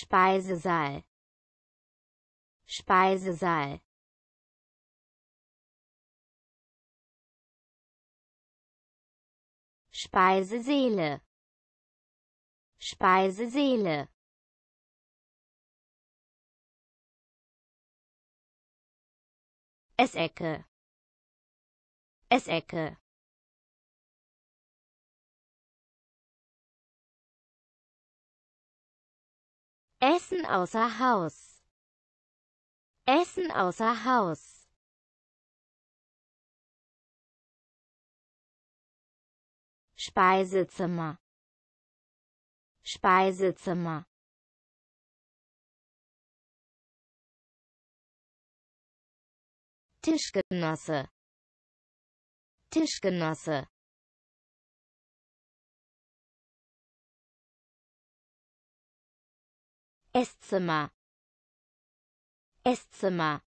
Speisesaal Speisesaal Speiseseele Speiseseele Essecke Essecke Essen außer Haus. Essen außer Haus. Speisezimmer. Speisezimmer. Tischgenosse. Tischgenosse. Esszimmer Esszimmer